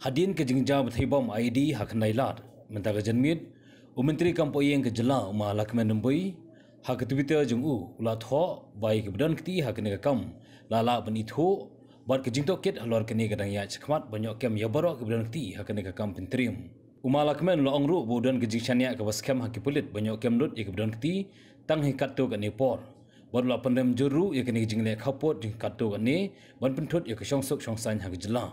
hadin ke jingjab thibam id hak nailar menta ga janmit u menteri kampo yeng ke jela ma lakmen nembui hak tibita jung u ula tho bai ke bdan kti hak ne kam la la bani tho bar ke jingto ket halor ke ne ga dang ya chkhmat banyo kem ya ke bdan kti hak ne kam pintrim u ma lakmen lo angru bu dan ke jingchania ke waskem hak ke pulit banyo kem lut ek bdan kti tang he katto ke nepor bar la pandem juru ek ne jingle khapot jing katto ke ne ban pentut ek shongsok shongsan hak jela